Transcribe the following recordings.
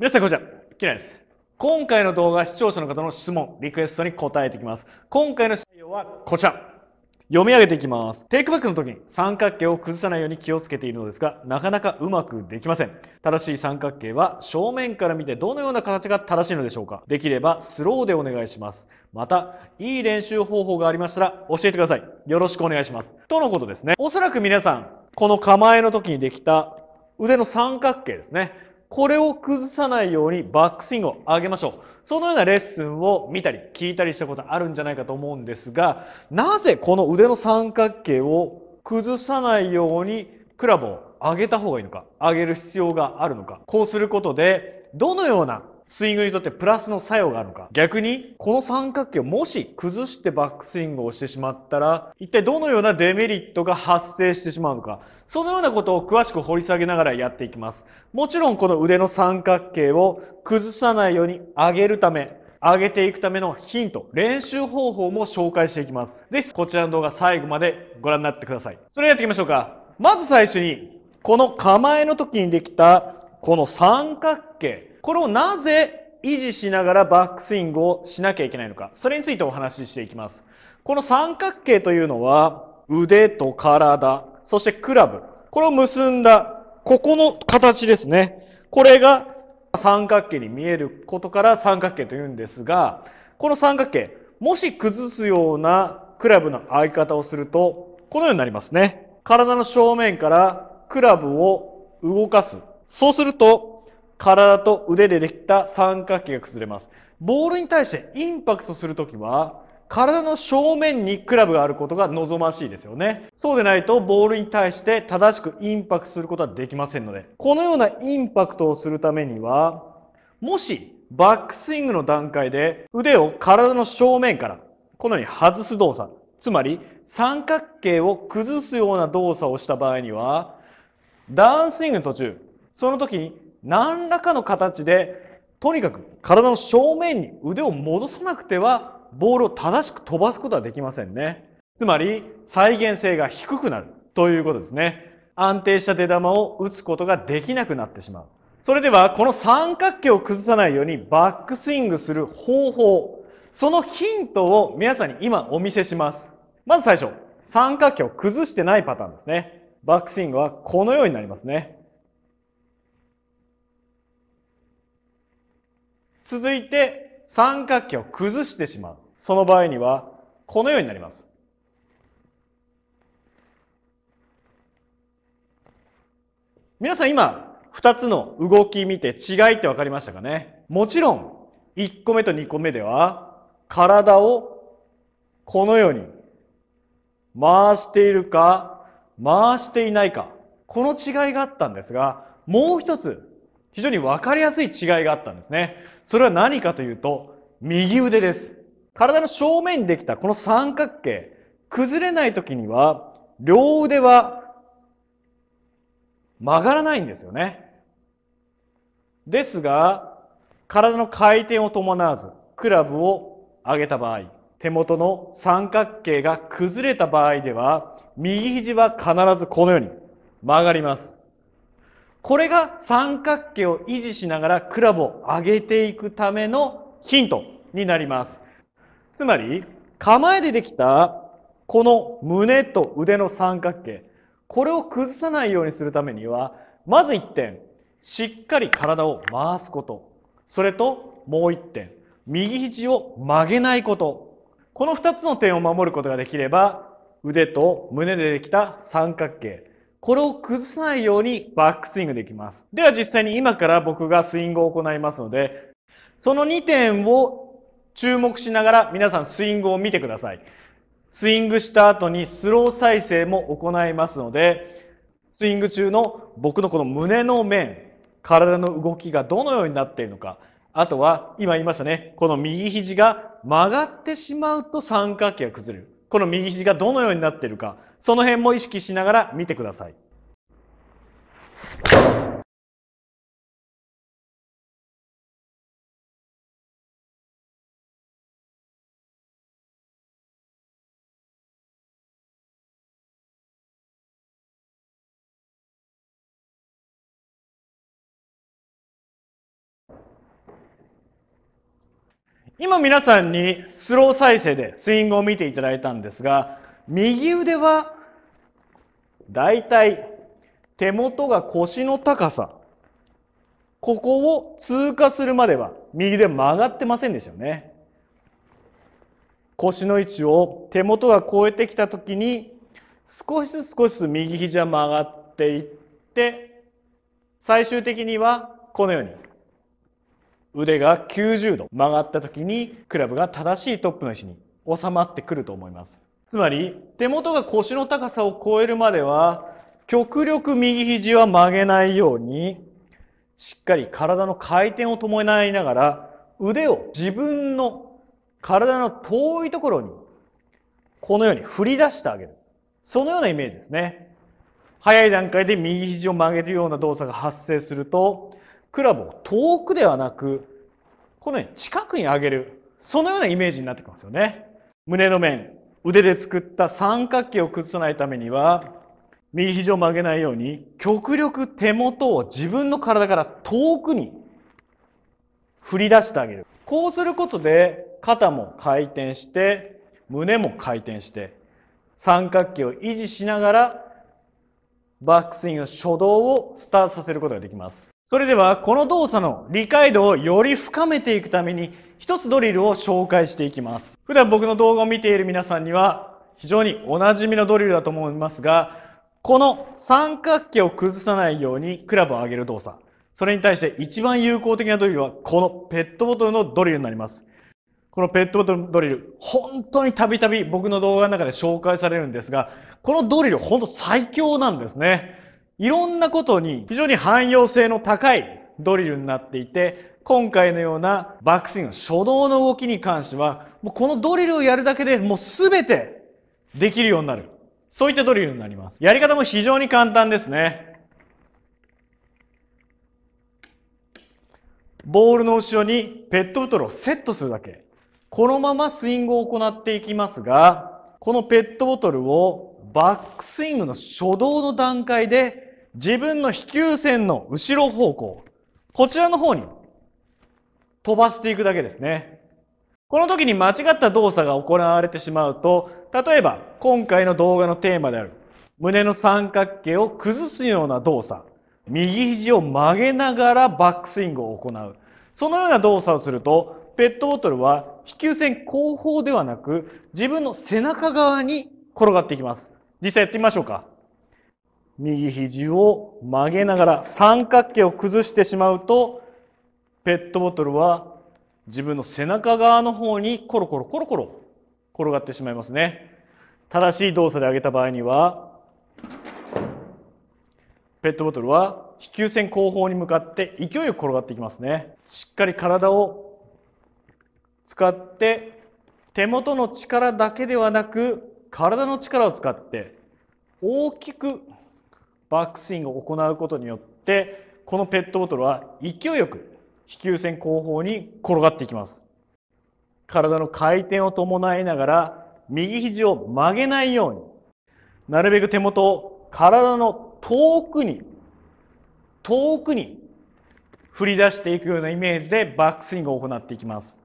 皆さんこちら、キラです。今回の動画、視聴者の方の質問、リクエストに答えていきます。今回の内容はこちら。読み上げていきます。テイクバックの時に三角形を崩さないように気をつけているのですが、なかなかうまくできません。正しい三角形は正面から見てどのような形が正しいのでしょうかできればスローでお願いします。また、いい練習方法がありましたら教えてください。よろしくお願いします。とのことですね。おそらく皆さん、この構えの時にできた腕の三角形ですね。これを崩さないようにバックスイングを上げましょう。そのようなレッスンを見たり聞いたりしたことあるんじゃないかと思うんですが、なぜこの腕の三角形を崩さないようにクラブを上げた方がいいのか、上げる必要があるのか。こうすることで、どのようなスイングにとってプラスの作用があるのか。逆に、この三角形をもし崩してバックスイングをしてしまったら、一体どのようなデメリットが発生してしまうのか。そのようなことを詳しく掘り下げながらやっていきます。もちろんこの腕の三角形を崩さないように上げるため、上げていくためのヒント、練習方法も紹介していきます。ぜひこちらの動画最後までご覧になってください。それではやっていきましょうか。まず最初に、この構えの時にできた、この三角形。これをなぜ維持しながらバックスイングをしなきゃいけないのか、それについてお話ししていきます。この三角形というのは、腕と体、そしてクラブ、これを結んだ、ここの形ですね。これが三角形に見えることから三角形というんですが、この三角形、もし崩すようなクラブの相方をすると、このようになりますね。体の正面からクラブを動かす。そうすると、体と腕でできた三角形が崩れます。ボールに対してインパクトするときは、体の正面にクラブがあることが望ましいですよね。そうでないとボールに対して正しくインパクトすることはできませんので、このようなインパクトをするためには、もしバックスイングの段階で腕を体の正面からこのように外す動作、つまり三角形を崩すような動作をした場合には、ダウンスイングの途中、その時に何らかの形でとにかく体の正面に腕を戻さなくてはボールを正しく飛ばすことはできませんねつまり再現性が低くなるということですね安定した出玉を打つことができなくなってしまうそれではこの三角形を崩さないようにバックスイングする方法そのヒントを皆さんに今お見せしますまず最初三角形を崩してないパターンですねバックスイングはこのようになりますね続いて三角形を崩してしまう。その場合には、このようになります。皆さん今、二つの動き見て違いってわかりましたかねもちろん、一個目と二個目では、体をこのように回しているか、回していないか、この違いがあったんですが、もう一つ非常に分かりやすい違いがあったんですね。それは何かというと、右腕です。体の正面にできたこの三角形、崩れない時には、両腕は曲がらないんですよね。ですが、体の回転を伴わず、クラブを上げた場合、手元の三角形が崩れた場合では、右肘は必ずこのように曲がります。これが三角形を維持しながらクラブを上げていくためのヒントになります。つまり、構えでできたこの胸と腕の三角形、これを崩さないようにするためには、まず一点、しっかり体を回すこと。それともう一点、右肘を曲げないこと。この二つの点を守ることができれば、腕と胸でできた三角形、これを崩さないようにバックスイングできます。では実際に今から僕がスイングを行いますので、その2点を注目しながら皆さんスイングを見てください。スイングした後にスロー再生も行いますので、スイング中の僕のこの胸の面、体の動きがどのようになっているのか、あとは今言いましたね、この右肘が曲がってしまうと三角形が崩れる。この右肘がどのようになっているか、その辺も意識しながら見てください。今皆さんにスロー再生でスイングを見ていただいたんですが右腕はだいたい手元が腰の高さここを通過するまでは右で曲がってませんでしたよね腰の位置を手元が超えてきた時に少しずつ少しずつ右肘は曲がっていって最終的にはこのように腕が90度曲がった時にクラブが正しいトップの位置に収まってくると思います。つまり手元が腰の高さを超えるまでは極力右肘は曲げないようにしっかり体の回転を伴いながら腕を自分の体の遠いところにこのように振り出してあげるそのようなイメージですね早い段階で右肘を曲げるような動作が発生するとクラブを遠くではなくこのように近くに上げるそのようなイメージになってきますよね胸の面腕で作った三角形を崩さないためには、右肘を曲げないように、極力手元を自分の体から遠くに振り出してあげる。こうすることで、肩も回転して、胸も回転して、三角形を維持しながらバックスイングの初動をスタートさせることができます。それではこの動作の理解度をより深めていくために一つドリルを紹介していきます。普段僕の動画を見ている皆さんには非常におなじみのドリルだと思いますが、この三角形を崩さないようにクラブを上げる動作。それに対して一番有効的なドリルはこのペットボトルのドリルになります。このペットボトルドリル、本当にたびたび僕の動画の中で紹介されるんですが、このドリル本当最強なんですね。いろんなことに非常に汎用性の高いドリルになっていて、今回のようなバックスイングの初動の動きに関しては、もうこのドリルをやるだけでもうすべてできるようになる。そういったドリルになります。やり方も非常に簡単ですね。ボールの後ろにペットボトルをセットするだけ。このままスイングを行っていきますが、このペットボトルをバックスイングの初動の段階で自分の飛球線の後ろ方向、こちらの方に飛ばしていくだけですね。この時に間違った動作が行われてしまうと、例えば今回の動画のテーマである胸の三角形を崩すような動作、右肘を曲げながらバックスイングを行う。そのような動作をすると、ペットボトルは飛球線後方ではなく自分の背中側に転がっていきます。実際やってみましょうか。右肘を曲げながら三角形を崩してしまうとペットボトルは自分の背中側の方にコロコロコロコロ転がってしまいますね。正しい動作で上げた場合にはペットボトルは飛球線後方に向かって勢いよく転がっていきますね。しっかり体を使って手元の力だけではなく体の力を使って大きくバックスイングを行うことによってこのペットボトルは勢いよく飛球線後方に転がっていきます体の回転を伴いながら右肘を曲げないようになるべく手元を体の遠くに遠くに振り出していくようなイメージでバックスイングを行っていきます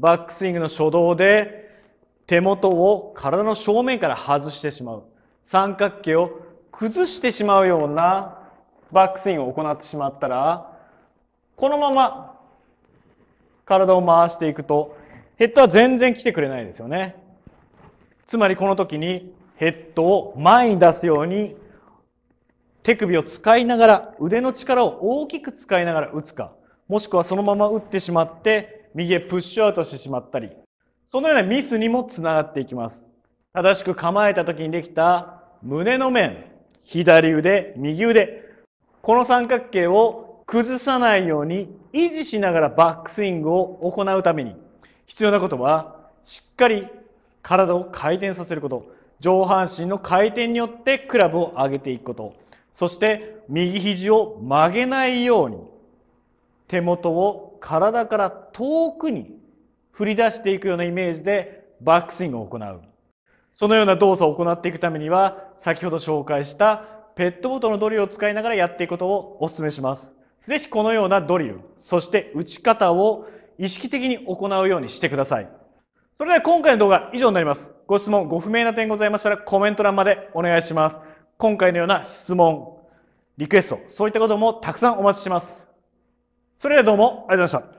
バックスイングの初動で手元を体の正面から外してしまう。三角形を崩してしまうようなバックスイングを行ってしまったら、このまま体を回していくと、ヘッドは全然来てくれないですよね。つまりこの時にヘッドを前に出すように手首を使いながら腕の力を大きく使いながら打つかもしくはそのまま打ってしまって右へプッシュアウトしてしまったり、そのようなミスにもつながっていきます。正しく構えた時にできた胸の面、左腕、右腕、この三角形を崩さないように維持しながらバックスイングを行うために必要なことはしっかり体を回転させること上半身の回転によってクラブを上げていくことそして右肘を曲げないように手元を体から遠くに振り出していくようなイメージでバックスイングを行うそのような動作を行っていくためには先ほど紹介したペットボトルのドリルを使いながらやっていくことをお勧めします是非このようなドリルそして打ち方を意識的に行うようにしてくださいそれでは今回の動画以上になりますご質問ご不明な点ございましたらコメント欄までお願いします今回のような質問リクエストそういったこともたくさんお待ちしますそれではどうもありがとうございました。